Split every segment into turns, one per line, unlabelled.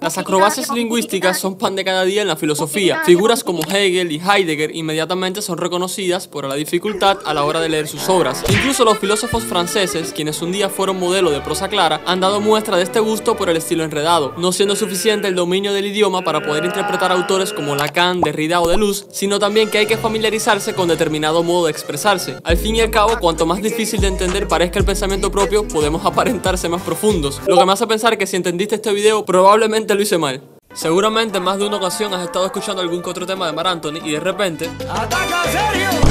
Las acrobacias lingüísticas son pan de cada día en la filosofía. Figuras como Hegel y Heidegger inmediatamente son reconocidas por la dificultad a la hora de leer sus obras. Incluso los filósofos franceses, quienes un día fueron modelo de prosa clara, han dado muestra de este gusto por el estilo enredado, no siendo suficiente el dominio del idioma para poder interpretar autores como Lacan, Derrida o Deleuze, sino también que hay que familiarizarse con determinado modo de expresarse. Al fin y al cabo, cuanto más difícil de entender parezca el pensamiento propio, podemos aparentarse más profundos, lo que me hace pensar que si entendiste este video, probablemente Seguramente lo hice mal. Seguramente en más de una ocasión has estado escuchando algún que otro tema de Mar Anthony y de repente... ¡Ataca serio!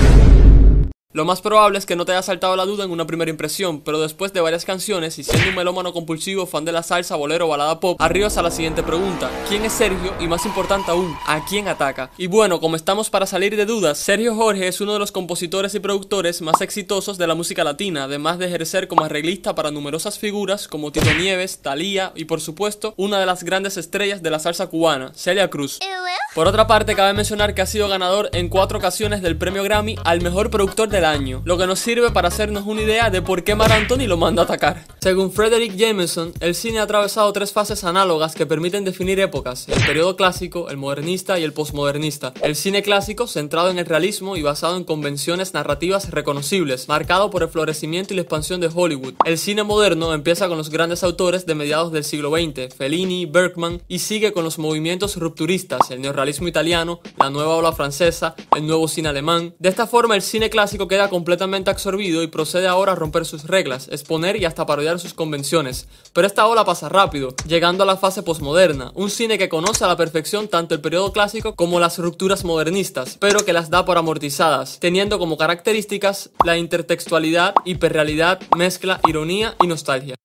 Lo más probable es que no te haya saltado la duda en una primera impresión, pero después de varias canciones y siendo un melómano compulsivo, fan de la salsa, bolero, balada pop, arribas a la siguiente pregunta, ¿quién es Sergio? Y más importante aún, ¿a quién ataca? Y bueno, como estamos para salir de dudas, Sergio Jorge es uno de los compositores y productores más exitosos de la música latina, además de ejercer como arreglista para numerosas figuras como Tito Nieves, Thalía y por supuesto, una de las grandes estrellas de la salsa cubana, Celia Cruz. Por otra parte, cabe mencionar que ha sido ganador en cuatro ocasiones del premio Grammy al mejor productor de Año, lo que nos sirve para hacernos una idea de por qué Mar Anthony lo manda a atacar. Según Frederick Jameson, el cine ha atravesado tres fases análogas que permiten definir épocas, el periodo clásico, el modernista y el posmodernista. El cine clásico, centrado en el realismo y basado en convenciones narrativas reconocibles, marcado por el florecimiento y la expansión de Hollywood. El cine moderno empieza con los grandes autores de mediados del siglo XX, Fellini, Bergman, y sigue con los movimientos rupturistas, el neorrealismo italiano, la nueva ola francesa, el nuevo cine alemán. De esta forma, el cine clásico queda completamente absorbido y procede ahora a romper sus reglas, exponer y hasta parodiar sus convenciones. Pero esta ola pasa rápido, llegando a la fase posmoderna, un cine que conoce a la perfección tanto el periodo clásico como las rupturas modernistas, pero que las da por amortizadas, teniendo como características la intertextualidad, hiperrealidad, mezcla, ironía y nostalgia.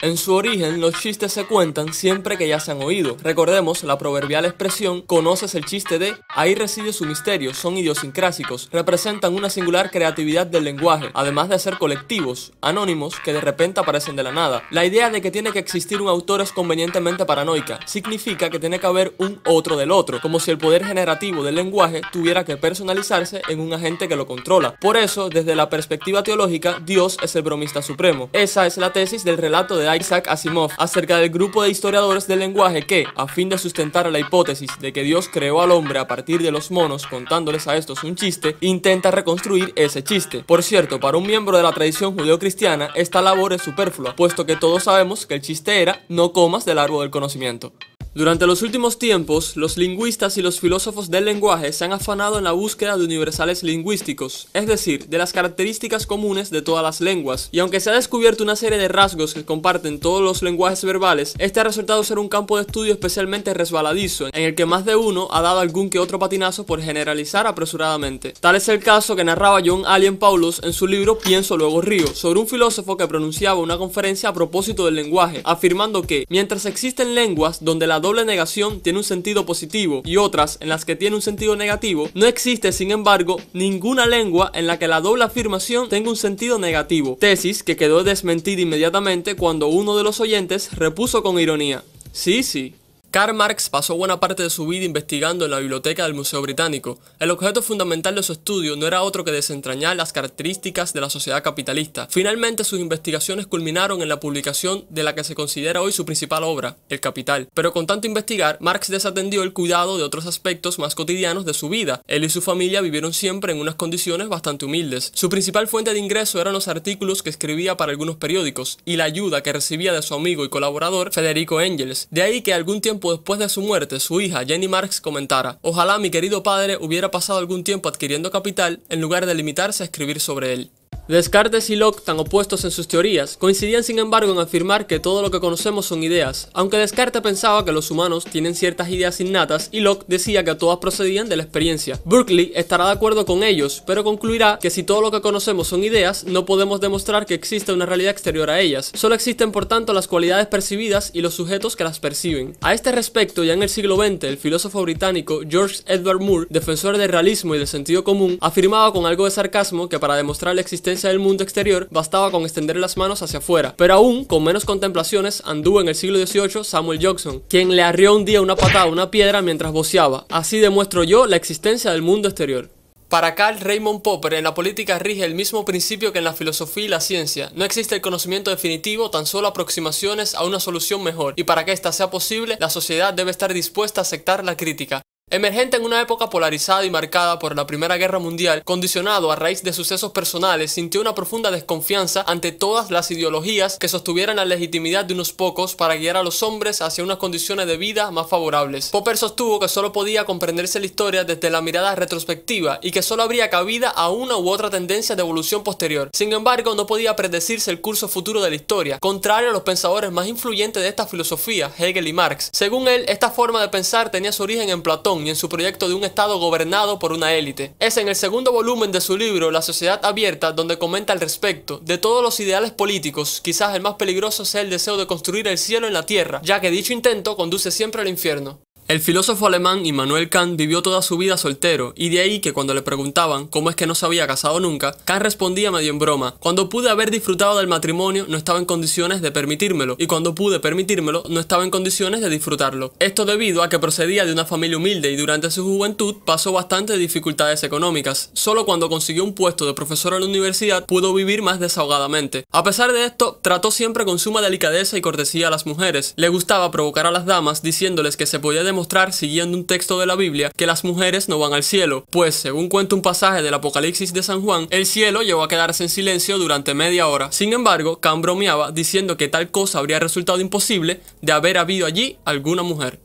En su origen, los chistes se cuentan siempre que ya se han oído. Recordemos la proverbial expresión, conoces el chiste de, ahí reside su misterio, son idiosincrásicos, representan una singular creatividad del lenguaje, además de ser colectivos, anónimos, que de repente aparecen de la nada. La idea de que tiene que existir un autor es convenientemente paranoica, significa que tiene que haber un otro del otro, como si el poder generativo del lenguaje tuviera que personalizarse en un agente que lo controla. Por eso, desde la perspectiva teológica, Dios es el bromista supremo. Esa es la tesis del relato de Isaac Asimov acerca del grupo de historiadores del lenguaje que, a fin de sustentar la hipótesis de que Dios creó al hombre a partir de los monos contándoles a estos un chiste, intenta reconstruir ese chiste. Por cierto, para un miembro de la tradición judeocristiana, esta labor es superflua, puesto que todos sabemos que el chiste era no comas del árbol del conocimiento. Durante los últimos tiempos, los lingüistas y los filósofos del lenguaje se han afanado en la búsqueda de universales lingüísticos, es decir, de las características comunes de todas las lenguas, y aunque se ha descubierto una serie de rasgos que comparten todos los lenguajes verbales, este ha resultado ser un campo de estudio especialmente resbaladizo, en el que más de uno ha dado algún que otro patinazo por generalizar apresuradamente. Tal es el caso que narraba John Alien Paulus en su libro Pienso luego río, sobre un filósofo que pronunciaba una conferencia a propósito del lenguaje, afirmando que, mientras existen lenguas donde la doble negación tiene un sentido positivo y otras en las que tiene un sentido negativo, no existe, sin embargo, ninguna lengua en la que la doble afirmación tenga un sentido negativo, tesis que quedó desmentida inmediatamente cuando uno de los oyentes repuso con ironía. Sí, sí. Karl Marx pasó buena parte de su vida investigando en la biblioteca del Museo Británico. El objeto fundamental de su estudio no era otro que desentrañar las características de la sociedad capitalista. Finalmente sus investigaciones culminaron en la publicación de la que se considera hoy su principal obra, El Capital. Pero con tanto investigar, Marx desatendió el cuidado de otros aspectos más cotidianos de su vida. Él y su familia vivieron siempre en unas condiciones bastante humildes. Su principal fuente de ingreso eran los artículos que escribía para algunos periódicos y la ayuda que recibía de su amigo y colaborador Federico Engels. De ahí que algún tiempo después de su muerte, su hija Jenny Marx comentara, ojalá mi querido padre hubiera pasado algún tiempo adquiriendo capital en lugar de limitarse a escribir sobre él. Descartes y Locke, tan opuestos en sus teorías, coincidían sin embargo en afirmar que todo lo que conocemos son ideas, aunque Descartes pensaba que los humanos tienen ciertas ideas innatas y Locke decía que todas procedían de la experiencia. Berkeley estará de acuerdo con ellos, pero concluirá que si todo lo que conocemos son ideas, no podemos demostrar que existe una realidad exterior a ellas, solo existen por tanto las cualidades percibidas y los sujetos que las perciben. A este respecto, ya en el siglo XX, el filósofo británico George Edward Moore, defensor del realismo y del sentido común, afirmaba con algo de sarcasmo que para demostrar la existencia del mundo exterior, bastaba con extender las manos hacia afuera. Pero aún con menos contemplaciones anduvo en el siglo XVIII Samuel Johnson, quien le arrió un día una patada a una piedra mientras voceaba. Así demuestro yo la existencia del mundo exterior. Para Karl Raymond Popper, en la política rige el mismo principio que en la filosofía y la ciencia. No existe el conocimiento definitivo, tan solo aproximaciones a una solución mejor. Y para que ésta sea posible, la sociedad debe estar dispuesta a aceptar la crítica. Emergente en una época polarizada y marcada por la Primera Guerra Mundial, condicionado a raíz de sucesos personales, sintió una profunda desconfianza ante todas las ideologías que sostuvieran la legitimidad de unos pocos para guiar a los hombres hacia unas condiciones de vida más favorables. Popper sostuvo que solo podía comprenderse la historia desde la mirada retrospectiva y que solo habría cabida a una u otra tendencia de evolución posterior. Sin embargo, no podía predecirse el curso futuro de la historia, contrario a los pensadores más influyentes de esta filosofía, Hegel y Marx. Según él, esta forma de pensar tenía su origen en Platón, y en su proyecto de un Estado gobernado por una élite. Es en el segundo volumen de su libro, La Sociedad Abierta, donde comenta al respecto. De todos los ideales políticos, quizás el más peligroso sea el deseo de construir el cielo en la tierra, ya que dicho intento conduce siempre al infierno. El filósofo alemán Immanuel Kant vivió toda su vida soltero, y de ahí que cuando le preguntaban cómo es que no se había casado nunca, Kant respondía medio en broma, cuando pude haber disfrutado del matrimonio no estaba en condiciones de permitírmelo, y cuando pude permitírmelo no estaba en condiciones de disfrutarlo. Esto debido a que procedía de una familia humilde y durante su juventud pasó bastantes dificultades económicas, solo cuando consiguió un puesto de profesor en la universidad pudo vivir más desahogadamente. A pesar de esto, trató siempre con suma delicadeza y cortesía a las mujeres, le gustaba provocar a las damas diciéndoles que se podía demostrar mostrar, siguiendo un texto de la Biblia, que las mujeres no van al cielo, pues según cuenta un pasaje del Apocalipsis de San Juan, el cielo llegó a quedarse en silencio durante media hora. Sin embargo, cam bromeaba diciendo que tal cosa habría resultado imposible de haber habido allí alguna mujer.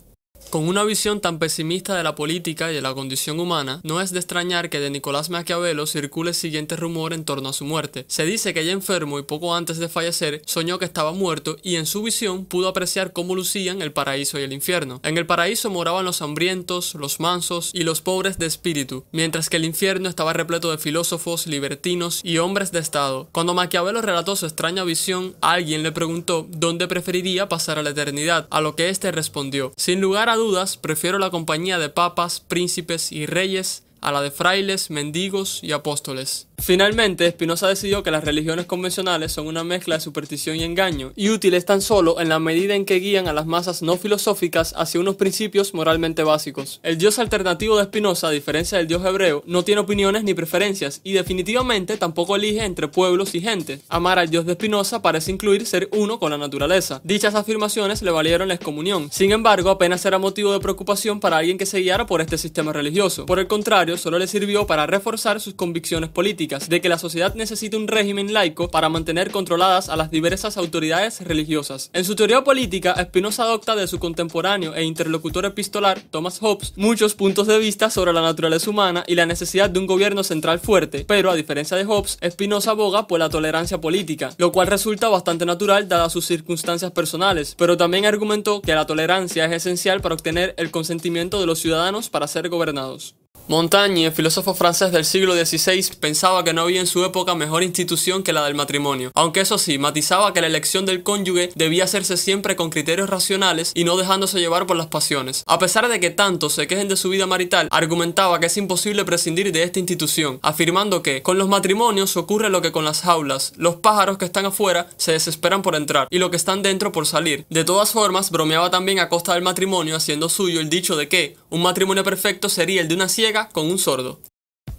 Con una visión tan pesimista de la política y de la condición humana, no es de extrañar que de Nicolás Maquiavelo circule el siguiente rumor en torno a su muerte. Se dice que ya enfermo y poco antes de fallecer, soñó que estaba muerto y en su visión pudo apreciar cómo lucían el paraíso y el infierno. En el paraíso moraban los hambrientos, los mansos y los pobres de espíritu, mientras que el infierno estaba repleto de filósofos, libertinos y hombres de Estado. Cuando Maquiavelo relató su extraña visión, alguien le preguntó dónde preferiría pasar a la eternidad, a lo que éste respondió, sin lugar a dudas, prefiero la compañía de papas, príncipes y reyes a la de frailes, mendigos y apóstoles. Finalmente, Spinoza decidió que las religiones convencionales son una mezcla de superstición y engaño, y útiles tan solo en la medida en que guían a las masas no filosóficas hacia unos principios moralmente básicos. El dios alternativo de Spinoza, a diferencia del dios hebreo, no tiene opiniones ni preferencias, y definitivamente tampoco elige entre pueblos y gente. Amar al dios de Spinoza parece incluir ser uno con la naturaleza. Dichas afirmaciones le valieron la excomunión, sin embargo apenas era motivo de preocupación para alguien que se guiara por este sistema religioso. Por el contrario, solo le sirvió para reforzar sus convicciones políticas de que la sociedad necesita un régimen laico para mantener controladas a las diversas autoridades religiosas. En su teoría política, Spinoza adopta de su contemporáneo e interlocutor epistolar, Thomas Hobbes, muchos puntos de vista sobre la naturaleza humana y la necesidad de un gobierno central fuerte, pero a diferencia de Hobbes, Spinoza aboga por la tolerancia política, lo cual resulta bastante natural dadas sus circunstancias personales, pero también argumentó que la tolerancia es esencial para obtener el consentimiento de los ciudadanos para ser gobernados. Montaigne, filósofo francés del siglo XVI, pensaba que no había en su época mejor institución que la del matrimonio, aunque eso sí, matizaba que la elección del cónyuge debía hacerse siempre con criterios racionales y no dejándose llevar por las pasiones. A pesar de que tanto se quejen de su vida marital, argumentaba que es imposible prescindir de esta institución, afirmando que con los matrimonios ocurre lo que con las jaulas, los pájaros que están afuera se desesperan por entrar y los que están dentro por salir. De todas formas, bromeaba también a costa del matrimonio, haciendo suyo el dicho de que un matrimonio perfecto sería el de una ciega con un sordo.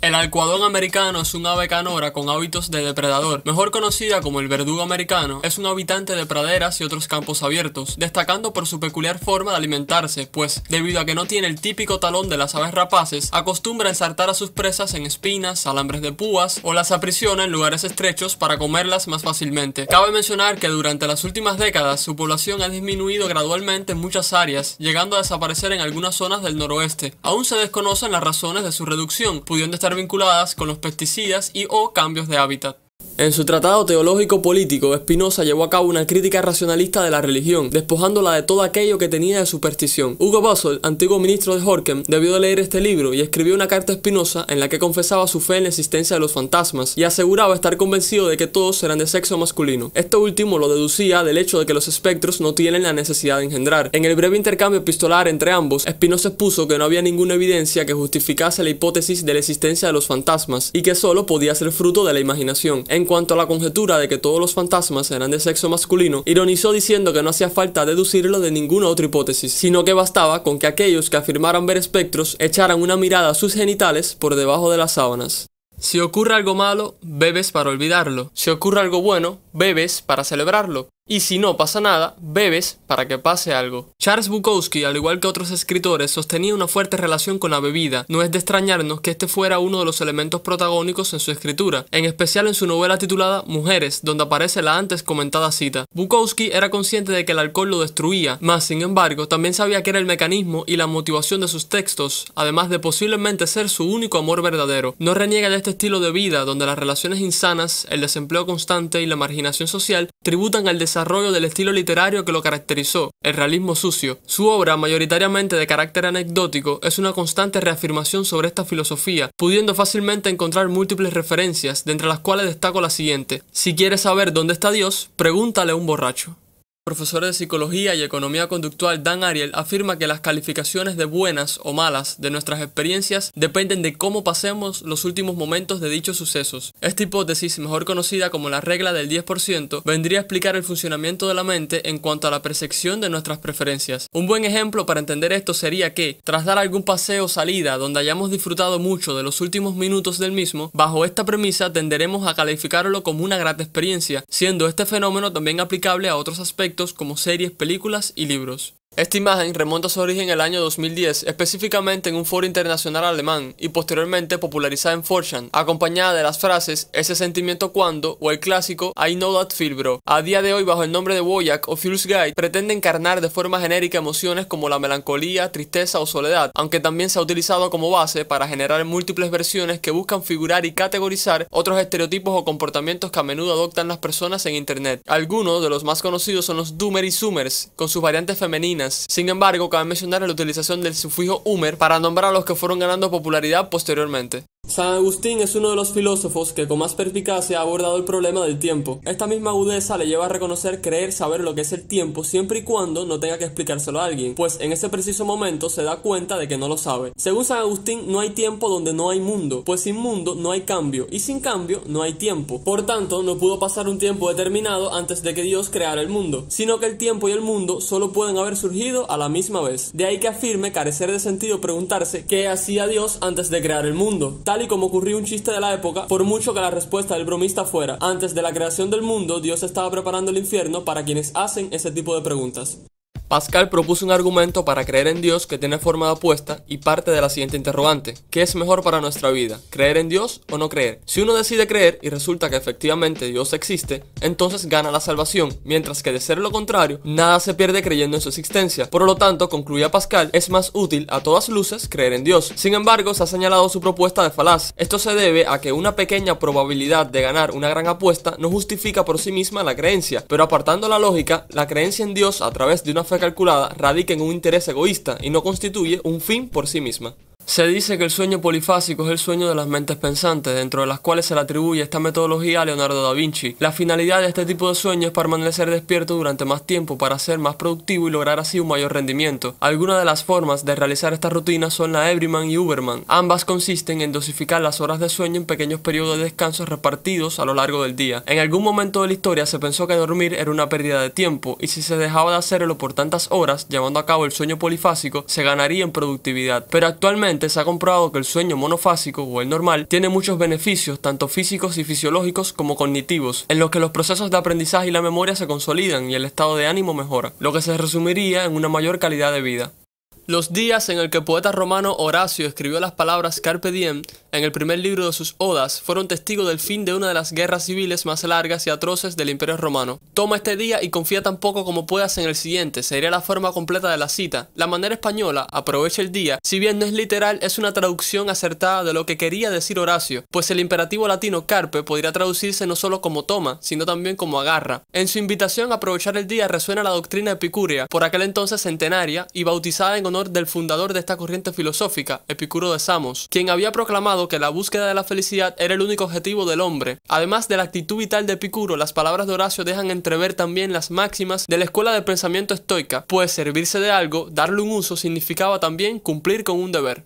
El alcuadón americano es un ave canora con hábitos de depredador, mejor conocida como el verdugo americano, es un habitante de praderas y otros campos abiertos, destacando por su peculiar forma de alimentarse, pues, debido a que no tiene el típico talón de las aves rapaces, acostumbra a ensartar a sus presas en espinas, alambres de púas o las aprisiona en lugares estrechos para comerlas más fácilmente. Cabe mencionar que durante las últimas décadas su población ha disminuido gradualmente en muchas áreas, llegando a desaparecer en algunas zonas del noroeste. Aún se desconocen las razones de su reducción, pudiendo estar vinculadas con los pesticidas y o cambios de hábitat. En su tratado teológico político, Spinoza llevó a cabo una crítica racionalista de la religión, despojándola de todo aquello que tenía de superstición. Hugo Basel, antiguo ministro de Horkheim, debió de leer este libro y escribió una carta a Spinoza en la que confesaba su fe en la existencia de los fantasmas y aseguraba estar convencido de que todos eran de sexo masculino. Esto último lo deducía del hecho de que los espectros no tienen la necesidad de engendrar. En el breve intercambio epistolar entre ambos, Spinoza expuso que no había ninguna evidencia que justificase la hipótesis de la existencia de los fantasmas y que solo podía ser fruto de la imaginación en cuanto a la conjetura de que todos los fantasmas eran de sexo masculino, ironizó diciendo que no hacía falta deducirlo de ninguna otra hipótesis, sino que bastaba con que aquellos que afirmaran ver espectros echaran una mirada a sus genitales por debajo de las sábanas. Si ocurre algo malo, bebes para olvidarlo. Si ocurre algo bueno, bebes para celebrarlo. Y si no pasa nada, bebes para que pase algo. Charles Bukowski, al igual que otros escritores, sostenía una fuerte relación con la bebida. No es de extrañarnos que este fuera uno de los elementos protagónicos en su escritura, en especial en su novela titulada Mujeres, donde aparece la antes comentada cita. Bukowski era consciente de que el alcohol lo destruía, mas sin embargo, también sabía que era el mecanismo y la motivación de sus textos, además de posiblemente ser su único amor verdadero. No reniega de este estilo de vida, donde las relaciones insanas, el desempleo constante y la marginación social tributan al desarrollo del estilo literario que lo caracterizó, el realismo sucio. Su obra, mayoritariamente de carácter anecdótico, es una constante reafirmación sobre esta filosofía, pudiendo fácilmente encontrar múltiples referencias, de entre las cuales destaco la siguiente. Si quieres saber dónde está Dios, pregúntale a un borracho profesor de Psicología y Economía Conductual Dan Ariel afirma que las calificaciones de buenas o malas de nuestras experiencias dependen de cómo pasemos los últimos momentos de dichos sucesos. Esta hipótesis, mejor conocida como la regla del 10%, vendría a explicar el funcionamiento de la mente en cuanto a la percepción de nuestras preferencias. Un buen ejemplo para entender esto sería que, tras dar algún paseo o salida donde hayamos disfrutado mucho de los últimos minutos del mismo, bajo esta premisa tenderemos a calificarlo como una grata experiencia, siendo este fenómeno también aplicable a otros aspectos como series, películas y libros. Esta imagen remonta a su origen el año 2010, específicamente en un foro internacional alemán y posteriormente popularizada en Fortune, acompañada de las frases Ese sentimiento cuando o el clásico I know that feel bro. A día de hoy, bajo el nombre de Wojak o Furious Guide, pretende encarnar de forma genérica emociones como la melancolía, tristeza o soledad, aunque también se ha utilizado como base para generar múltiples versiones que buscan figurar y categorizar otros estereotipos o comportamientos que a menudo adoptan las personas en internet. Algunos de los más conocidos son los Doomer y Zoomers, con sus variantes femeninas sin embargo, cabe mencionar la utilización del sufijo Umer para nombrar a los que fueron ganando popularidad posteriormente. San Agustín es uno de los filósofos que con más perspicacia ha abordado el problema del tiempo. Esta misma agudeza le lleva a reconocer creer saber lo que es el tiempo siempre y cuando no tenga que explicárselo a alguien, pues en ese preciso momento se da cuenta de que no lo sabe. Según San Agustín, no hay tiempo donde no hay mundo, pues sin mundo no hay cambio y sin cambio no hay tiempo. Por tanto, no pudo pasar un tiempo determinado antes de que Dios creara el mundo, sino que el tiempo y el mundo solo pueden haber surgido a la misma vez. De ahí que afirme carecer de sentido preguntarse qué hacía Dios antes de crear el mundo y como ocurrió un chiste de la época, por mucho que la respuesta del bromista fuera, antes de la creación del mundo, Dios estaba preparando el infierno para quienes hacen ese tipo de preguntas. Pascal propuso un argumento para creer en Dios que tiene forma de apuesta y parte de la siguiente interrogante. ¿Qué es mejor para nuestra vida? ¿Creer en Dios o no creer? Si uno decide creer y resulta que efectivamente Dios existe, entonces gana la salvación, mientras que de ser lo contrario, nada se pierde creyendo en su existencia. Por lo tanto, concluía Pascal, es más útil a todas luces creer en Dios. Sin embargo, se ha señalado su propuesta de falaz. Esto se debe a que una pequeña probabilidad de ganar una gran apuesta no justifica por sí misma la creencia, pero apartando la lógica, la creencia en Dios a través de una calculada radica en un interés egoísta y no constituye un fin por sí misma. Se dice que el sueño polifásico es el sueño de las mentes pensantes, dentro de las cuales se le atribuye esta metodología a Leonardo da Vinci. La finalidad de este tipo de sueño es permanecer despierto durante más tiempo para ser más productivo y lograr así un mayor rendimiento. Algunas de las formas de realizar esta rutina son la Everyman y Uberman. Ambas consisten en dosificar las horas de sueño en pequeños periodos de descanso repartidos a lo largo del día. En algún momento de la historia se pensó que dormir era una pérdida de tiempo y si se dejaba de hacerlo por tantas horas, llevando a cabo el sueño polifásico, se ganaría en productividad. Pero actualmente se ha comprobado que el sueño monofásico o el normal tiene muchos beneficios, tanto físicos y fisiológicos como cognitivos, en los que los procesos de aprendizaje y la memoria se consolidan y el estado de ánimo mejora, lo que se resumiría en una mayor calidad de vida. Los días en el que el poeta romano Horacio escribió las palabras Carpe diem en el primer libro de sus odas fueron testigos del fin de una de las guerras civiles más largas y atroces del Imperio Romano. Toma este día y confía tan poco como puedas en el siguiente, sería la forma completa de la cita. La manera española, aprovecha el día, si bien no es literal, es una traducción acertada de lo que quería decir Horacio, pues el imperativo latino carpe podría traducirse no solo como toma, sino también como agarra. En su invitación a aprovechar el día resuena la doctrina epicúrea, por aquel entonces centenaria y bautizada en del fundador de esta corriente filosófica, Epicuro de Samos, quien había proclamado que la búsqueda de la felicidad era el único objetivo del hombre. Además de la actitud vital de Epicuro, las palabras de Horacio dejan entrever también las máximas de la escuela de pensamiento estoica, pues servirse de algo, darle un uso, significaba también cumplir con un deber.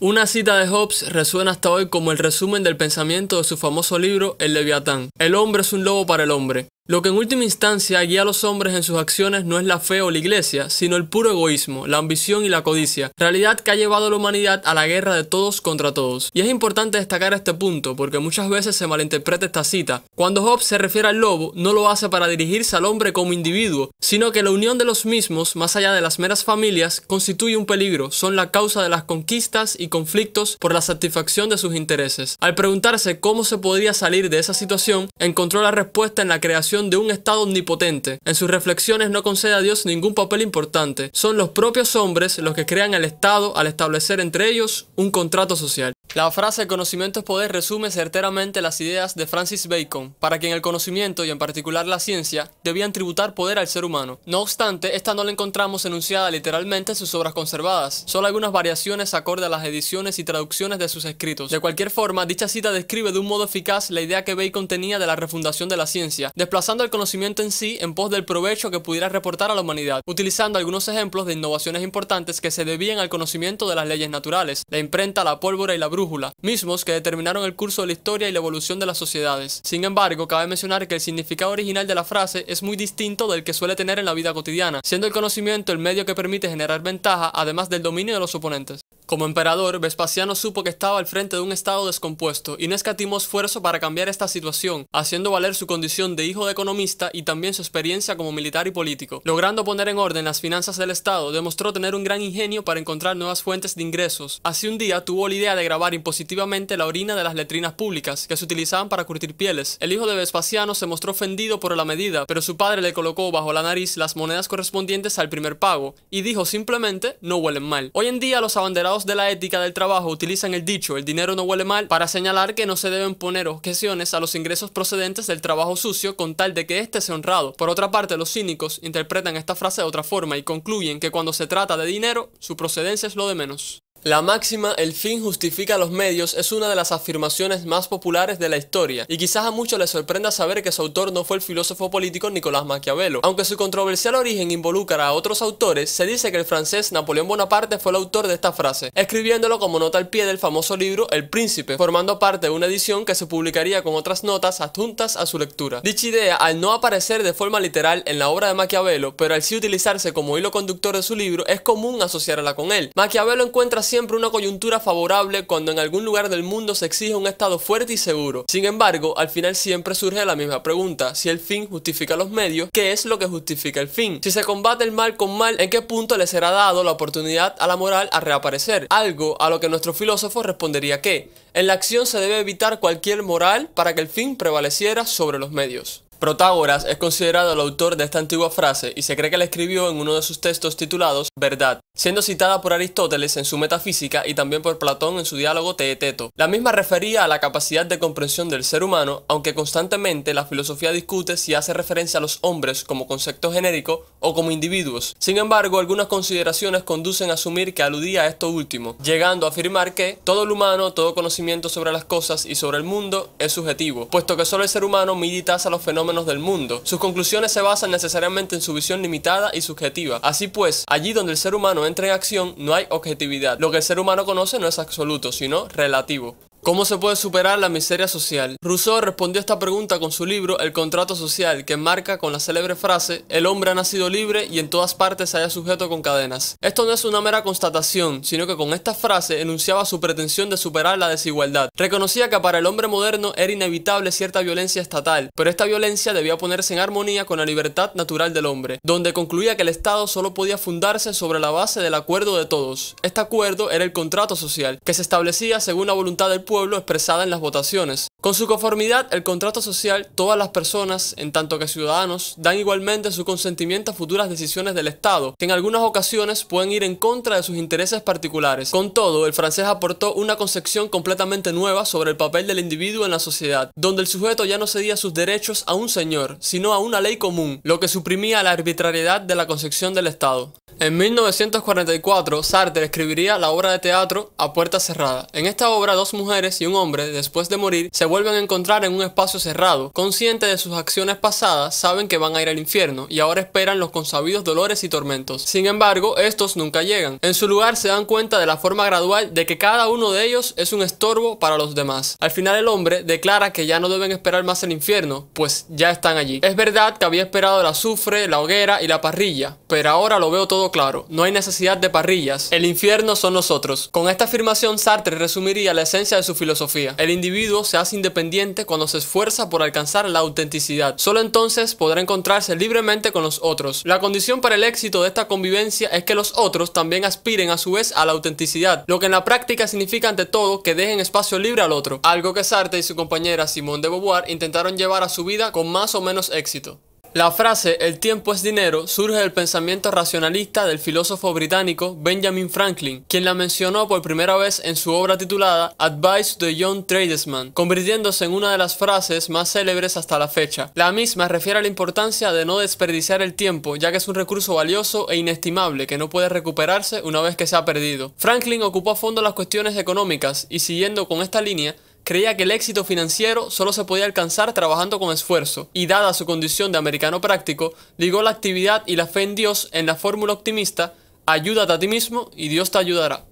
Una cita de Hobbes resuena hasta hoy como el resumen del pensamiento de su famoso libro El Leviatán. El hombre es un lobo para el hombre. Lo que en última instancia guía a los hombres en sus acciones no es la fe o la iglesia, sino el puro egoísmo, la ambición y la codicia, realidad que ha llevado a la humanidad a la guerra de todos contra todos. Y es importante destacar este punto, porque muchas veces se malinterpreta esta cita. Cuando Hobbes se refiere al lobo, no lo hace para dirigirse al hombre como individuo, sino que la unión de los mismos, más allá de las meras familias, constituye un peligro, son la causa de las conquistas y conflictos por la satisfacción de sus intereses. Al preguntarse cómo se podía salir de esa situación, encontró la respuesta en la creación de un Estado omnipotente. En sus reflexiones no concede a Dios ningún papel importante. Son los propios hombres los que crean el Estado al establecer entre ellos un contrato social. La frase conocimiento es poder resume certeramente las ideas de Francis Bacon, para quien el conocimiento y en particular la ciencia debían tributar poder al ser humano. No obstante, esta no la encontramos enunciada literalmente en sus obras conservadas, solo algunas variaciones acorde a las ediciones y traducciones de sus escritos. De cualquier forma, dicha cita describe de un modo eficaz la idea que Bacon tenía de la refundación de la ciencia, desplazando el conocimiento en sí en pos del provecho que pudiera reportar a la humanidad, utilizando algunos ejemplos de innovaciones importantes que se debían al conocimiento de las leyes naturales, la imprenta, la pólvora y la brújula, mismos que determinaron el curso de la historia y la evolución de las sociedades. Sin embargo, cabe mencionar que el significado original de la frase es muy distinto del que suele tener en la vida cotidiana, siendo el conocimiento el medio que permite generar ventaja además del dominio de los oponentes. Como emperador, Vespasiano supo que estaba al frente de un estado descompuesto y no escatimó esfuerzo para cambiar esta situación, haciendo valer su condición de hijo de economista y también su experiencia como militar y político. Logrando poner en orden las finanzas del estado, demostró tener un gran ingenio para encontrar nuevas fuentes de ingresos. Así un día tuvo la idea de grabar impositivamente la orina de las letrinas públicas que se utilizaban para curtir pieles. El hijo de Vespasiano se mostró ofendido por la medida, pero su padre le colocó bajo la nariz las monedas correspondientes al primer pago y dijo simplemente no huelen mal. Hoy en día los abanderados de la ética del trabajo utilizan el dicho el dinero no huele mal para señalar que no se deben poner objeciones a los ingresos procedentes del trabajo sucio con tal de que éste sea honrado. Por otra parte, los cínicos interpretan esta frase de otra forma y concluyen que cuando se trata de dinero, su procedencia es lo de menos. La máxima, el fin justifica los medios, es una de las afirmaciones más populares de la historia, y quizás a muchos les sorprenda saber que su autor no fue el filósofo político Nicolás Maquiavelo. Aunque su controversial origen involucra a otros autores, se dice que el francés Napoleón Bonaparte fue el autor de esta frase, escribiéndolo como nota al pie del famoso libro El Príncipe, formando parte de una edición que se publicaría con otras notas adjuntas a su lectura. Dicha idea, al no aparecer de forma literal en la obra de Maquiavelo, pero al sí utilizarse como hilo conductor de su libro, es común asociarla con él. Maquiavelo encuentra siempre siempre una coyuntura favorable cuando en algún lugar del mundo se exige un Estado fuerte y seguro. Sin embargo, al final siempre surge la misma pregunta, si el fin justifica los medios, ¿qué es lo que justifica el fin? Si se combate el mal con mal, ¿en qué punto le será dado la oportunidad a la moral a reaparecer? Algo a lo que nuestro filósofo respondería que, en la acción se debe evitar cualquier moral para que el fin prevaleciera sobre los medios. Protágoras es considerado el autor de esta antigua frase y se cree que la escribió en uno de sus textos titulados Verdad, siendo citada por Aristóteles en su Metafísica y también por Platón en su diálogo Teeteto. La misma refería a la capacidad de comprensión del ser humano, aunque constantemente la filosofía discute si hace referencia a los hombres como concepto genérico o como individuos. Sin embargo, algunas consideraciones conducen a asumir que aludía a esto último, llegando a afirmar que todo el humano, todo conocimiento sobre las cosas y sobre el mundo es subjetivo, puesto que solo el ser humano medita a los fenómenos menos del mundo. Sus conclusiones se basan necesariamente en su visión limitada y subjetiva. Así pues, allí donde el ser humano entra en acción, no hay objetividad. Lo que el ser humano conoce no es absoluto, sino relativo. ¿Cómo se puede superar la miseria social? Rousseau respondió esta pregunta con su libro El contrato social, que marca con la célebre frase, el hombre ha nacido libre y en todas partes haya sujeto con cadenas. Esto no es una mera constatación, sino que con esta frase enunciaba su pretensión de superar la desigualdad. Reconocía que para el hombre moderno era inevitable cierta violencia estatal, pero esta violencia debía ponerse en armonía con la libertad natural del hombre, donde concluía que el Estado solo podía fundarse sobre la base del acuerdo de todos. Este acuerdo era el contrato social, que se establecía según la voluntad del pueblo pueblo expresada en las votaciones con su conformidad, el contrato social, todas las personas, en tanto que ciudadanos, dan igualmente su consentimiento a futuras decisiones del Estado, que en algunas ocasiones pueden ir en contra de sus intereses particulares. Con todo, el francés aportó una concepción completamente nueva sobre el papel del individuo en la sociedad, donde el sujeto ya no cedía sus derechos a un señor, sino a una ley común, lo que suprimía la arbitrariedad de la concepción del Estado. En 1944, Sartre escribiría la obra de teatro A Puerta Cerrada. En esta obra, dos mujeres y un hombre, después de morir, se vuelven a encontrar en un espacio cerrado. consciente de sus acciones pasadas, saben que van a ir al infierno y ahora esperan los consabidos dolores y tormentos. Sin embargo, estos nunca llegan. En su lugar se dan cuenta de la forma gradual de que cada uno de ellos es un estorbo para los demás. Al final el hombre declara que ya no deben esperar más el infierno, pues ya están allí. Es verdad que había esperado el azufre, la hoguera y la parrilla, pero ahora lo veo todo claro. No hay necesidad de parrillas. El infierno son nosotros. Con esta afirmación Sartre resumiría la esencia de su filosofía. El individuo se hace independiente cuando se esfuerza por alcanzar la autenticidad. Solo entonces podrá encontrarse libremente con los otros. La condición para el éxito de esta convivencia es que los otros también aspiren a su vez a la autenticidad, lo que en la práctica significa ante todo que dejen espacio libre al otro, algo que Sartre y su compañera Simone de Beauvoir intentaron llevar a su vida con más o menos éxito. La frase el tiempo es dinero surge del pensamiento racionalista del filósofo británico Benjamin Franklin, quien la mencionó por primera vez en su obra titulada Advice to the Young Tradesman, convirtiéndose en una de las frases más célebres hasta la fecha. La misma refiere a la importancia de no desperdiciar el tiempo, ya que es un recurso valioso e inestimable que no puede recuperarse una vez que se ha perdido. Franklin ocupó a fondo las cuestiones económicas y siguiendo con esta línea, creía que el éxito financiero solo se podía alcanzar trabajando con esfuerzo, y dada su condición de americano práctico, ligó la actividad y la fe en Dios en la fórmula optimista, ayúdate a ti mismo y Dios te ayudará.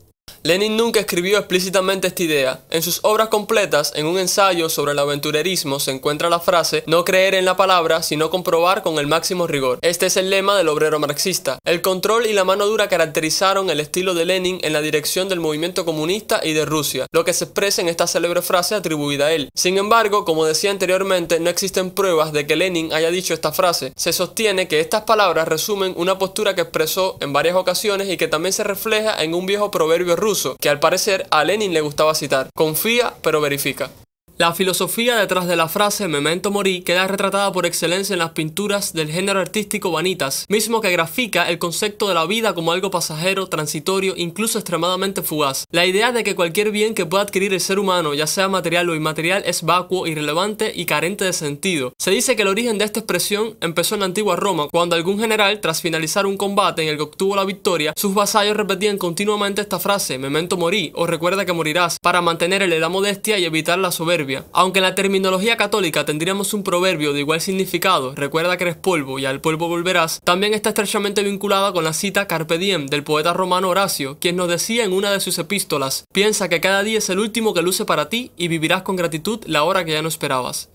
Lenin nunca escribió explícitamente esta idea. En sus obras completas, en un ensayo sobre el aventurerismo, se encuentra la frase no creer en la palabra, sino comprobar con el máximo rigor. Este es el lema del obrero marxista. El control y la mano dura caracterizaron el estilo de Lenin en la dirección del movimiento comunista y de Rusia, lo que se expresa en esta célebre frase atribuida a él. Sin embargo, como decía anteriormente, no existen pruebas de que Lenin haya dicho esta frase. Se sostiene que estas palabras resumen una postura que expresó en varias ocasiones y que también se refleja en un viejo proverbio ruso que al parecer a Lenin le gustaba citar. Confía pero verifica. La filosofía detrás de la frase Memento Mori queda retratada por excelencia en las pinturas del género artístico Vanitas, mismo que grafica el concepto de la vida como algo pasajero, transitorio, incluso extremadamente fugaz. La idea de que cualquier bien que pueda adquirir el ser humano, ya sea material o inmaterial, es vacuo, irrelevante y carente de sentido. Se dice que el origen de esta expresión empezó en la antigua Roma, cuando algún general, tras finalizar un combate en el que obtuvo la victoria, sus vasallos repetían continuamente esta frase Memento Mori o recuerda que morirás, para mantenerle la modestia y evitar la soberbia. Aunque en la terminología católica tendríamos un proverbio de igual significado, recuerda que eres polvo y al polvo volverás, también está estrechamente vinculada con la cita Carpe Diem del poeta romano Horacio, quien nos decía en una de sus epístolas, piensa que cada día es el último que luce para ti y vivirás con gratitud la hora que ya no esperabas.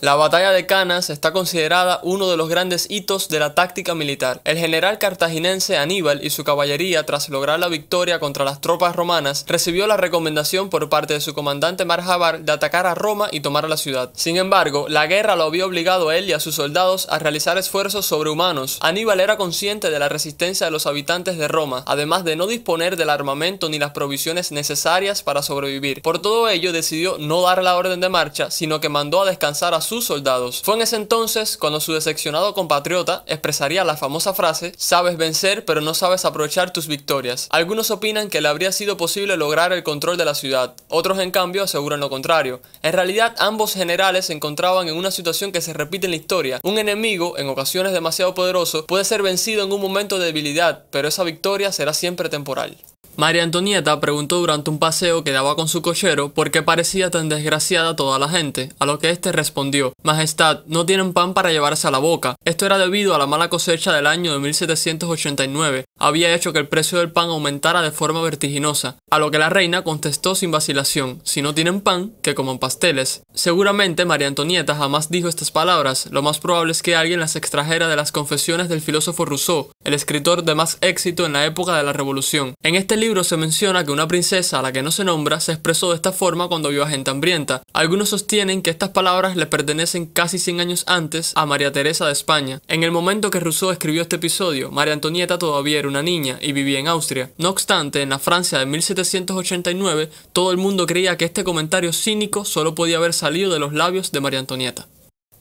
La batalla de Canas está considerada uno de los grandes hitos de la táctica militar. El general cartaginense Aníbal y su caballería, tras lograr la victoria contra las tropas romanas, recibió la recomendación por parte de su comandante Marjabar de atacar a Roma y tomar la ciudad. Sin embargo, la guerra lo había obligado a él y a sus soldados a realizar esfuerzos sobrehumanos. Aníbal era consciente de la resistencia de los habitantes de Roma, además de no disponer del armamento ni las provisiones necesarias para sobrevivir. Por todo ello, decidió no dar la orden de marcha, sino que mandó a descansar a sus soldados. Fue en ese entonces cuando su decepcionado compatriota expresaría la famosa frase, sabes vencer pero no sabes aprovechar tus victorias. Algunos opinan que le habría sido posible lograr el control de la ciudad, otros en cambio aseguran lo contrario. En realidad ambos generales se encontraban en una situación que se repite en la historia. Un enemigo, en ocasiones demasiado poderoso, puede ser vencido en un momento de debilidad, pero esa victoria será siempre temporal. María Antonieta preguntó durante un paseo que daba con su cochero por qué parecía tan desgraciada toda la gente, a lo que éste respondió, Majestad, no tienen pan para llevarse a la boca. Esto era debido a la mala cosecha del año de 1789. Había hecho que el precio del pan aumentara de forma vertiginosa, a lo que la reina contestó sin vacilación, si no tienen pan, que coman pasteles. Seguramente María Antonieta jamás dijo estas palabras, lo más probable es que alguien las extrajera de las confesiones del filósofo Rousseau, el escritor de más éxito en la época de la Revolución. En este libro se menciona que una princesa a la que no se nombra se expresó de esta forma cuando vio a gente hambrienta. Algunos sostienen que estas palabras le pertenecen casi 100 años antes a María Teresa de España. En el momento que Rousseau escribió este episodio, María Antonieta todavía era una niña y vivía en Austria. No obstante, en la Francia de 1789, todo el mundo creía que este comentario cínico solo podía haber salido de los labios de María Antonieta.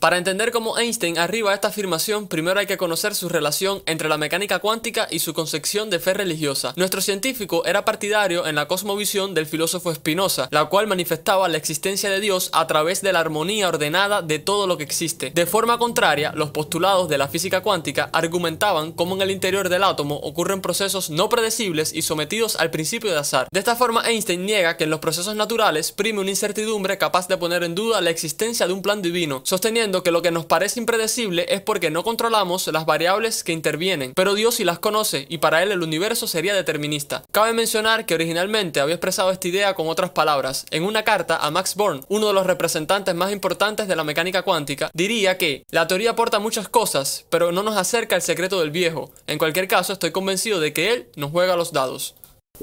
Para entender cómo Einstein arriba a esta afirmación, primero hay que conocer su relación entre la mecánica cuántica y su concepción de fe religiosa. Nuestro científico era partidario en la cosmovisión del filósofo Spinoza, la cual manifestaba la existencia de Dios a través de la armonía ordenada de todo lo que existe. De forma contraria, los postulados de la física cuántica argumentaban cómo en el interior del átomo ocurren procesos no predecibles y sometidos al principio de azar. De esta forma, Einstein niega que en los procesos naturales prime una incertidumbre capaz de poner en duda la existencia de un plan divino, sosteniendo que lo que nos parece impredecible es porque no controlamos las variables que intervienen, pero Dios sí las conoce y para él el universo sería determinista. Cabe mencionar que originalmente había expresado esta idea con otras palabras. En una carta a Max Born, uno de los representantes más importantes de la mecánica cuántica, diría que la teoría aporta muchas cosas, pero no nos acerca el secreto del viejo. En cualquier caso, estoy convencido de que él nos juega los dados.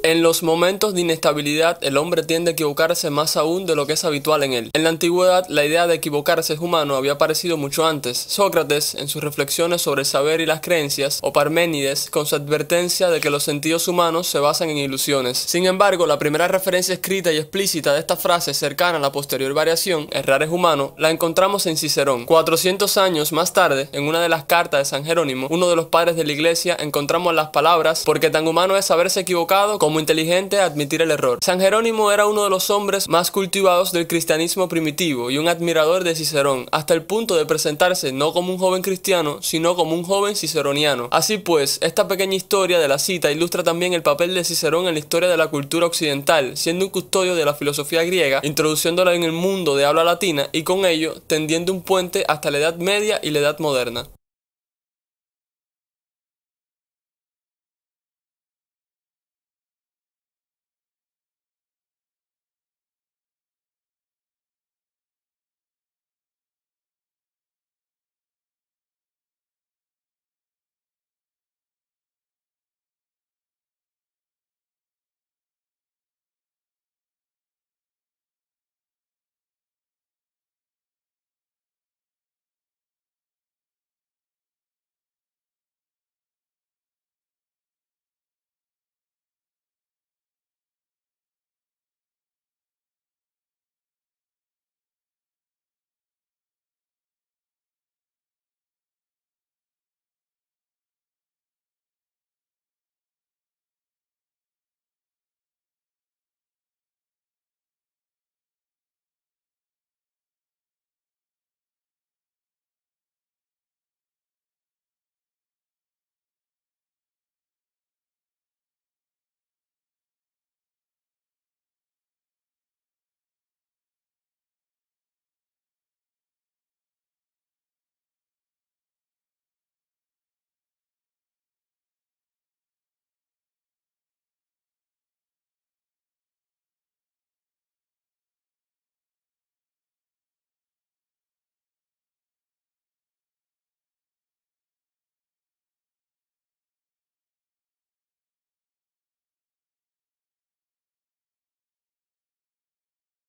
En los momentos de inestabilidad, el hombre tiende a equivocarse más aún de lo que es habitual en él. En la antigüedad, la idea de equivocarse es humano había aparecido mucho antes. Sócrates, en sus reflexiones sobre el saber y las creencias, o Parménides, con su advertencia de que los sentidos humanos se basan en ilusiones. Sin embargo, la primera referencia escrita y explícita de esta frase cercana a la posterior variación, errar es humano, la encontramos en Cicerón. 400 años más tarde, en una de las cartas de San Jerónimo, uno de los padres de la iglesia, encontramos las palabras, porque tan humano es haberse equivocado como inteligente admitir el error. San Jerónimo era uno de los hombres más cultivados del cristianismo primitivo y un admirador de Cicerón, hasta el punto de presentarse no como un joven cristiano, sino como un joven ciceroniano. Así pues, esta pequeña historia de la cita ilustra también el papel de Cicerón en la historia de la cultura occidental, siendo un custodio de la filosofía griega, introduciéndola en el mundo de habla latina y con ello tendiendo un puente hasta la Edad Media y la Edad Moderna.